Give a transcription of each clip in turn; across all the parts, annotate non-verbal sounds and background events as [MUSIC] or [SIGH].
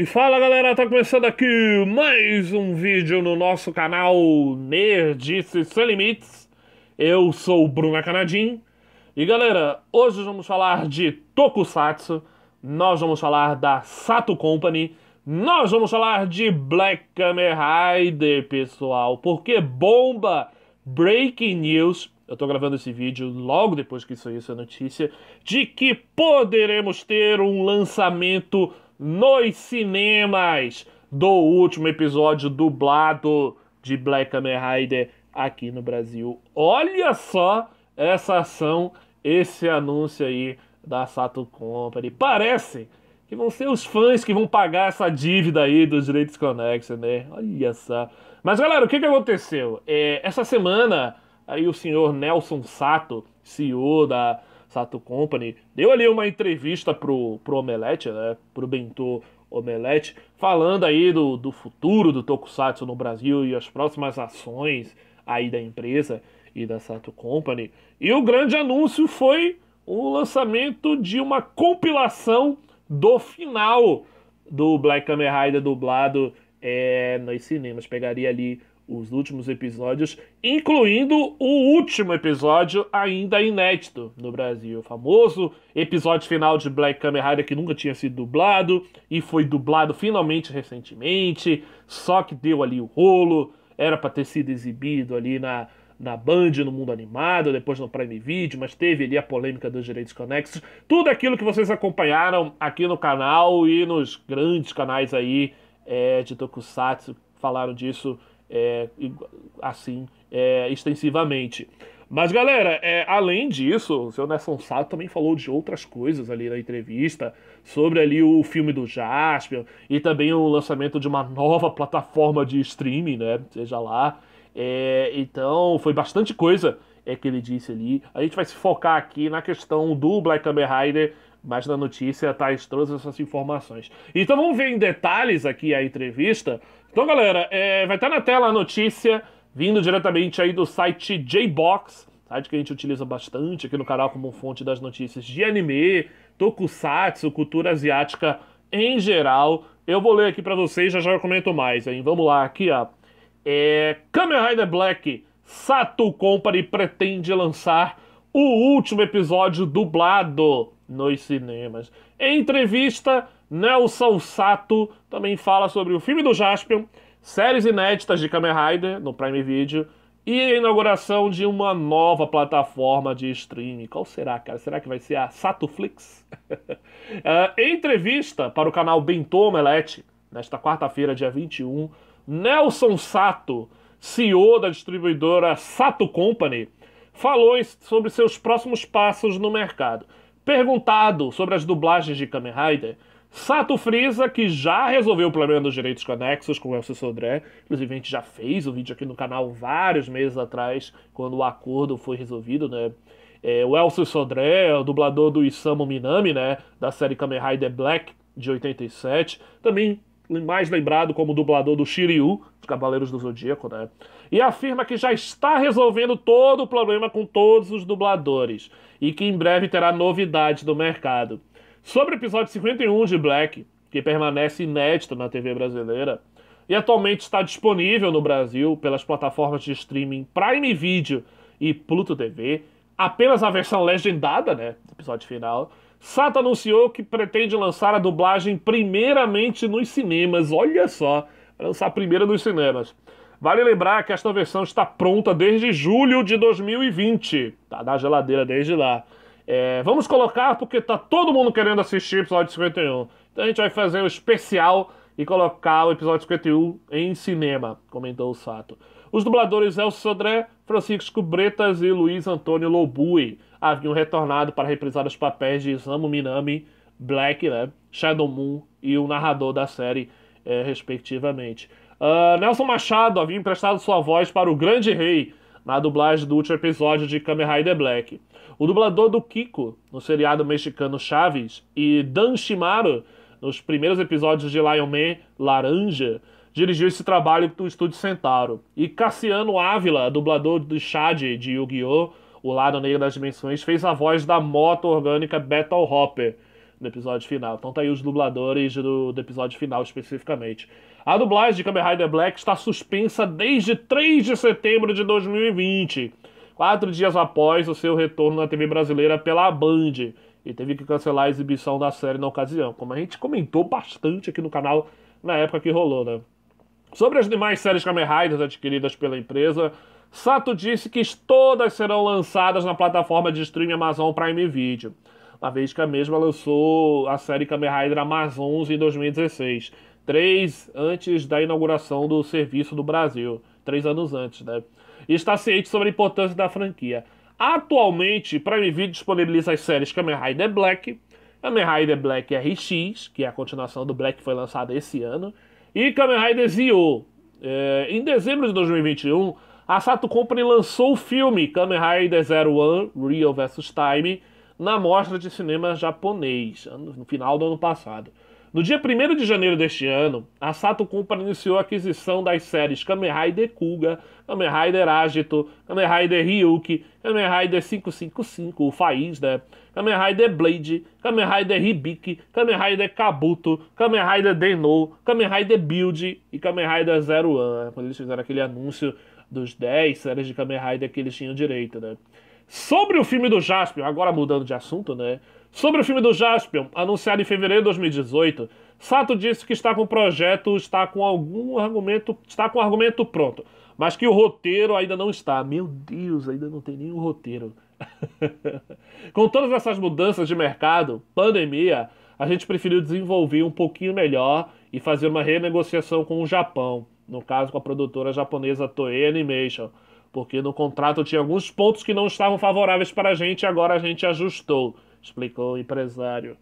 E fala galera, tá começando aqui mais um vídeo no nosso canal Nerdice Sem Limites. Eu sou o Bruna Canadim. E galera, hoje vamos falar de Tokusatsu, nós vamos falar da Sato Company, nós vamos falar de Black Camera Rider, pessoal, porque bomba, breaking news, eu tô gravando esse vídeo logo depois que saiu essa notícia, de que poderemos ter um lançamento nos cinemas do último episódio dublado de Black Kamen Rider aqui no Brasil. Olha só essa ação, esse anúncio aí da Sato Company. Parece que vão ser os fãs que vão pagar essa dívida aí dos direitos conexos, né? Olha só. Mas galera, o que, que aconteceu? É, essa semana aí o senhor Nelson Sato, CEO da Sato Company, deu ali uma entrevista pro, pro Omelete, né? Pro Bentô Omelete, falando aí do, do futuro do Tokusatsu no Brasil e as próximas ações aí da empresa e da Sato Company. E o grande anúncio foi o lançamento de uma compilação do final do Black Kamen Rider dublado é, nos cinemas. Pegaria ali os últimos episódios, incluindo o último episódio ainda inédito no Brasil, o famoso episódio final de Black Kamen Rider que nunca tinha sido dublado e foi dublado finalmente recentemente, só que deu ali o rolo, era para ter sido exibido ali na na Band, no Mundo Animado, depois no Prime Video, mas teve ali a polêmica dos direitos conexos. Tudo aquilo que vocês acompanharam aqui no canal e nos grandes canais aí é, de Tokusatsu falaram disso é, assim é, extensivamente. Mas, galera, é, além disso, o seu Nelson Sato também falou de outras coisas ali na entrevista, sobre ali o filme do Jaspion e também o lançamento de uma nova plataforma de streaming, né? Seja lá. É, então, foi bastante coisa é que ele disse ali. A gente vai se focar aqui na questão do Black Kamen Rider, mas na notícia traz todas essas informações. Então vamos ver em detalhes aqui a entrevista então, galera, é, vai estar tá na tela a notícia vindo diretamente aí do site JBox, site que a gente utiliza bastante aqui no canal como fonte das notícias de anime, tokusatsu, cultura asiática em geral. Eu vou ler aqui para vocês, já já eu comento mais, hein? Vamos lá, aqui, ó. É, Kamen Rider Black, Sato Company pretende lançar o último episódio dublado nos cinemas. Em entrevista Nelson Sato também fala sobre o filme do Jaspion, séries inéditas de Kamen Rider no Prime Video e a inauguração de uma nova plataforma de streaming. Qual será, cara? Será que vai ser a Satoflix? uh, [LAUGHS] é, em entrevista para o canal Bentô Omelete, nesta quarta-feira, dia 21, Nelson Sato, CEO da distribuidora Sato Company, falou sobre seus próximos passos no mercado. Perguntado sobre as dublagens de Kamen Rider, Sato Frieza, que já resolveu o problema dos direitos conexos com o Elcio Sodré. Inclusive, a gente já fez um vídeo aqui no canal vários meses atrás, quando o acordo foi resolvido, né? É, o Elcio Sodré, é o dublador do Isamu Minami, né? Da série Kamen Rider Black, de 87. Também mais lembrado como dublador do Shiryu, dos Cavaleiros do Zodíaco, né? E afirma que já está resolvendo todo o problema com todos os dubladores e que em breve terá novidades do mercado sobre o episódio 51 de Black, que permanece inédito na TV brasileira e atualmente está disponível no Brasil pelas plataformas de streaming Prime Video e Pluto TV, apenas a versão legendada, né, do episódio final. Sato anunciou que pretende lançar a dublagem primeiramente nos cinemas. Olha só, lançar primeiro nos cinemas. Vale lembrar que esta versão está pronta desde julho de 2020. Tá na geladeira desde lá. É, vamos colocar porque tá todo mundo querendo assistir o episódio 51. Então a gente vai fazer o um especial e colocar o episódio 51 em cinema, comentou o Sato. Os dubladores Elcio Sodré, Francisco Bretas e Luiz Antônio Lobui haviam retornado para reprisar os papéis de Isamu Minami, Black, né, Shadow Moon e o narrador da série, é, respectivamente. Uh, Nelson Machado havia emprestado sua voz para o Grande Rei, na dublagem do último episódio de Kamen Rider Black. O dublador do Kiko, no seriado mexicano Chaves, e Dan Shimaro, nos primeiros episódios de Lion Man Laranja, dirigiu esse trabalho do estúdio Centauro. E Cassiano Ávila, dublador do Chad de Yu-Gi-Oh! O Lado Negro das Dimensões, fez a voz da moto orgânica Battle Hopper, no episódio final. Então tá aí os dubladores do, do episódio final especificamente. A dublagem de Kamen Rider Black está suspensa desde 3 de setembro de 2020, quatro dias após o seu retorno na TV brasileira pela Band, e teve que cancelar a exibição da série na ocasião, como a gente comentou bastante aqui no canal na época que rolou, né? Sobre as demais séries Kamen Riders adquiridas pela empresa, Sato disse que todas serão lançadas na plataforma de streaming Amazon Prime Video uma vez que a mesma lançou a série Kamen Rider Amazons em 2016, três antes da inauguração do serviço do Brasil, três anos antes, né? E está ciente sobre a importância da franquia. Atualmente, Prime Video disponibiliza as séries Kamen Rider Black, Kamen Rider Black RX, que é a continuação do Black que foi lançada esse ano, e Kamen Rider Zio. É, em dezembro de 2021, a Sato Company lançou o filme Kamen Rider Zero One Real vs Time, na Mostra de Cinema Japonês, no final do ano passado. No dia 1 de janeiro deste ano, a Sato Company iniciou a aquisição das séries Kamen Rider Kuga, Kamen Rider Agito, Kamen Rider Ryuki, Kamen Rider 555, o Faiz, né? Kamen Rider Blade, Kamen Rider Hibiki, Kamen Rider Kabuto, Kamen Rider Denou, Kamen Rider Build e Kamen Rider Zero One, quando eles fizeram aquele anúncio dos 10 séries de Kamen Rider que eles tinham direito, né? Sobre o filme do Jaspion, agora mudando de assunto, né? Sobre o filme do Jaspion, anunciado em fevereiro de 2018, Sato disse que está com o projeto, está com algum argumento, está com o argumento pronto, mas que o roteiro ainda não está. Meu Deus, ainda não tem nenhum roteiro. [LAUGHS] com todas essas mudanças de mercado, pandemia, a gente preferiu desenvolver um pouquinho melhor e fazer uma renegociação com o Japão, no caso com a produtora japonesa Toei Animation porque no contrato tinha alguns pontos que não estavam favoráveis para a gente e agora a gente ajustou, explicou o empresário.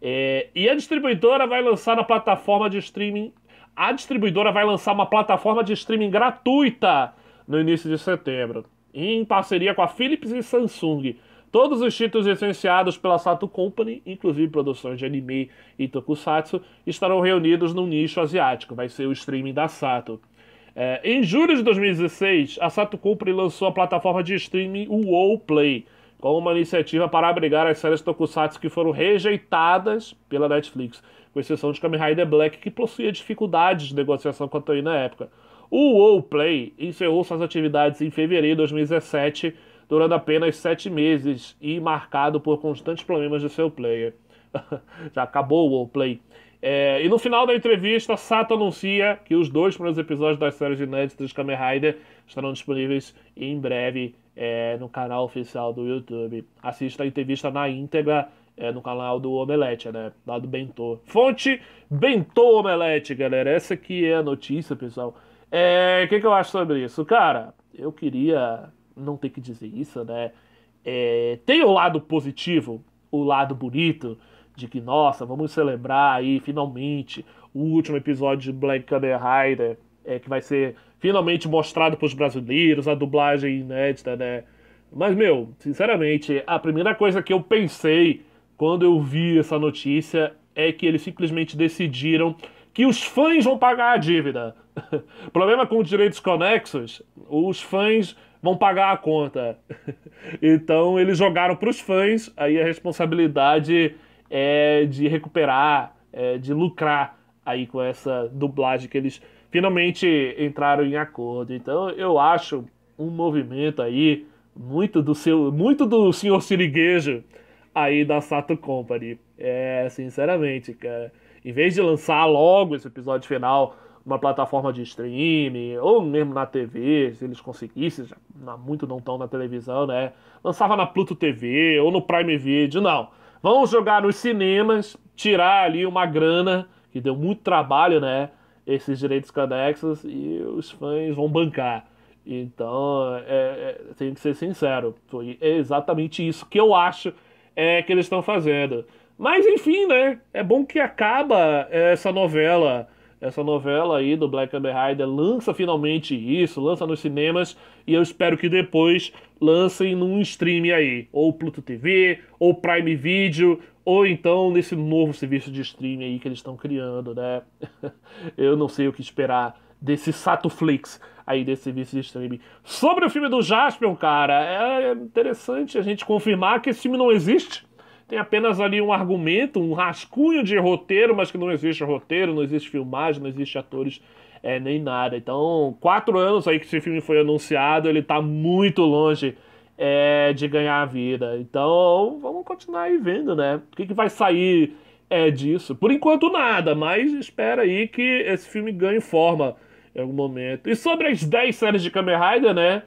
É, e a distribuidora vai lançar na plataforma de streaming. A distribuidora vai lançar uma plataforma de streaming gratuita no início de setembro, em parceria com a Philips e Samsung. Todos os títulos licenciados pela Sato Company, inclusive produções de anime e tokusatsu, estarão reunidos num nicho asiático. Vai ser o streaming da Sato. É, em julho de 2016, a Sato Kupri lançou a plataforma de streaming UOL Play, como uma iniciativa para abrigar as séries Tokusatsu que foram rejeitadas pela Netflix, com exceção de Kamen Rider Black, que possuía dificuldades de negociação com a Toei na época. O UOL Play encerrou suas atividades em fevereiro de 2017, durando apenas sete meses e marcado por constantes problemas de seu player. [LAUGHS] Já acabou o WoW Play. É, e no final da entrevista, Sato anuncia que os dois primeiros episódios das séries inéditas de Kamen Rider estarão disponíveis em breve é, no canal oficial do YouTube. Assista a entrevista na íntegra é, no canal do Omelete, né? Lá do Bentô. Fonte Bentô Omelete, galera. Essa aqui é a notícia, pessoal. É, o que, que eu acho sobre isso? Cara, eu queria não ter que dizer isso, né? É, tem o lado positivo, o lado bonito, de que, nossa, vamos celebrar aí finalmente o último episódio de Black Kamen Rider, é, que vai ser finalmente mostrado para os brasileiros, a dublagem inédita, né? Mas, meu, sinceramente, a primeira coisa que eu pensei quando eu vi essa notícia é que eles simplesmente decidiram que os fãs vão pagar a dívida. [LAUGHS] Problema com os direitos conexos, os fãs vão pagar a conta. [LAUGHS] então eles jogaram para os fãs aí a responsabilidade é de recuperar, é de lucrar aí com essa dublagem que eles finalmente entraram em acordo. Então eu acho um movimento aí muito do seu, muito do senhor Siriguejo aí da Sato Company. É, sinceramente, cara, em vez de lançar logo esse episódio final numa plataforma de streaming ou mesmo na TV, se eles conseguissem, já, muito não tão na televisão, né? Lançava na Pluto TV ou no Prime Video, não Vão jogar nos cinemas, tirar ali uma grana, que deu muito trabalho, né? Esses direitos conexos e os fãs vão bancar. Então, é, é, tenho que ser sincero, foi exatamente isso que eu acho é, que eles estão fazendo. Mas enfim, né? É bom que acaba é, essa novela essa novela aí do Black and Rider lança finalmente isso, lança nos cinemas e eu espero que depois lancem num stream aí, ou Pluto TV, ou Prime Video, ou então nesse novo serviço de stream aí que eles estão criando, né? [LAUGHS] eu não sei o que esperar desse Satoflix aí desse serviço de streaming. Sobre o filme do Jaspion, cara, é interessante a gente confirmar que esse filme não existe tem apenas ali um argumento, um rascunho de roteiro, mas que não existe roteiro, não existe filmagem, não existe atores é, nem nada. Então, quatro anos aí que esse filme foi anunciado, ele está muito longe é, de ganhar a vida. Então, vamos continuar aí vendo, né? O que, que vai sair é, disso? Por enquanto, nada, mas espera aí que esse filme ganhe forma em algum momento. E sobre as 10 séries de Kamen Rider, né?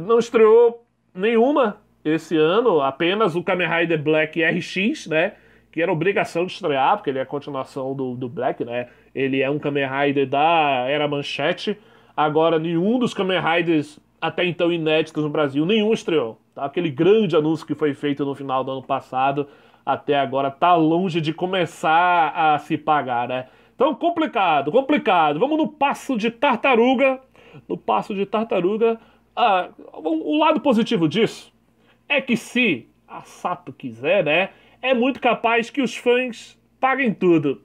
Não estreou nenhuma esse ano apenas o Kamen Rider Black RX, né? Que era obrigação de estrear, porque ele é a continuação do, do Black, né? Ele é um Kamen Rider da Era Manchete. Agora, nenhum dos Kamen Riders até então inéditos no Brasil, nenhum estreou. Tá? Aquele grande anúncio que foi feito no final do ano passado, até agora, tá longe de começar a se pagar, né? Então, complicado, complicado. Vamos no passo de tartaruga. No passo de tartaruga. Ah, o lado positivo disso é que se a Sato quiser, né, é muito capaz que os fãs paguem tudo.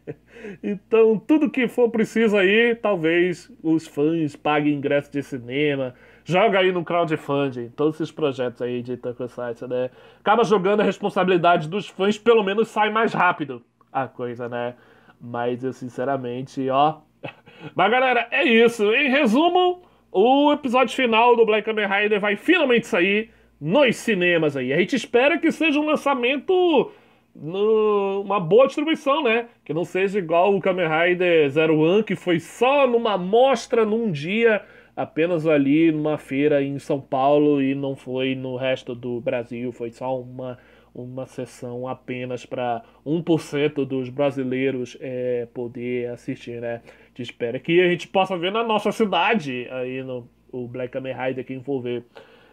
[LAUGHS] então, tudo que for preciso aí, talvez os fãs paguem ingresso de cinema. Joga aí no crowdfunding, todos esses projetos aí de Tokusatsu, né? Acaba jogando a responsabilidade dos fãs, pelo menos sai mais rápido a coisa, né? Mas eu, sinceramente, ó. [LAUGHS] Mas galera, é isso. Em resumo, o episódio final do Black Hammer Rider vai finalmente sair nos cinemas aí. A gente espera que seja um lançamento uma boa distribuição, né? Que não seja igual o Kamen Rider Zero One, que foi só numa mostra num dia, apenas ali numa feira em São Paulo e não foi no resto do Brasil, foi só uma, uma sessão apenas para 1% dos brasileiros é, poder assistir, né? Te espera que a gente possa ver na nossa cidade aí no o Black Kamen Rider que envolver.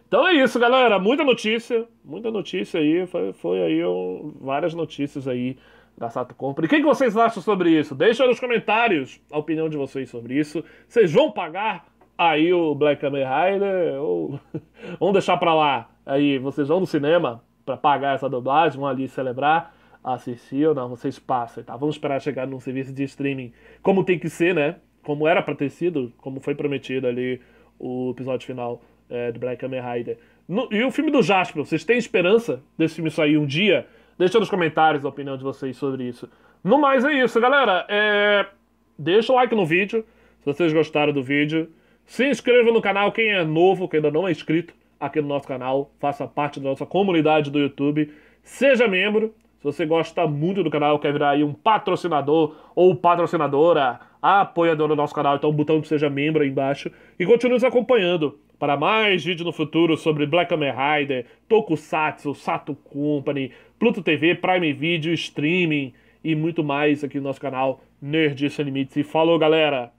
Então é isso, galera. Muita notícia, muita notícia aí. Foi, foi aí um, várias notícias aí da Sato Compra. E o que, que, vocês acham sobre isso? Deixa nos comentários a opinião de vocês sobre isso. Vocês vão pagar aí o Black Hammer Rider ou [LAUGHS] vão deixar pra lá? Aí vocês vão no cinema para pagar essa dublagem, vão ali celebrar, assistir ou não, vocês passam, tá? Vamos esperar chegar num serviço de streaming como tem que ser, né? Como era pra ter sido, como foi prometido ali o episódio final é, Black Kamen Rider. No, e o filme do Jasper, vocês têm esperança desse filme sair um dia? Deixa nos comentários a opinião de vocês sobre isso. No mais é isso, galera. É... Deixa o like no vídeo, se vocês gostaram do vídeo. Se inscreva no canal, quem é novo, quem ainda não é inscrito aqui no nosso canal. Faça parte da nossa comunidade do YouTube. Seja membro. Se você gosta muito do canal, quer virar aí um patrocinador ou patrocinadora, apoiador do nosso canal, então o botão de seja membro aí embaixo. E continue nos acompanhando para mais vídeos no futuro sobre Black Hammer Rider, Tokusatsu, Sato Company, Pluto TV, Prime Video, Streaming e muito mais aqui no nosso canal Nerd Sem Limites. E falou, galera!